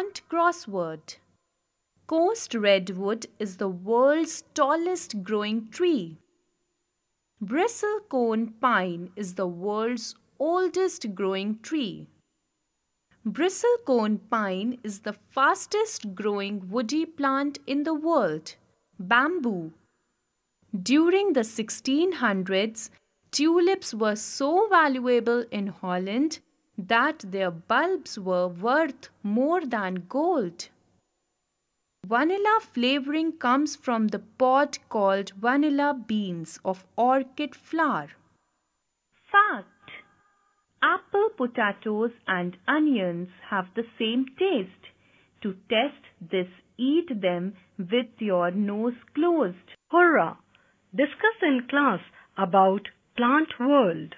plant crossword. Coast redwood is the world's tallest growing tree. Bristlecone pine is the world's oldest growing tree. Bristlecone pine is the fastest growing woody plant in the world. Bamboo. During the 1600s, tulips were so valuable in Holland that their bulbs were worth more than gold. Vanilla flavoring comes from the pod called vanilla beans of orchid flower. Fact. Apple, potatoes and onions have the same taste. To test this, eat them with your nose closed. Hurrah! Discuss in class about plant world.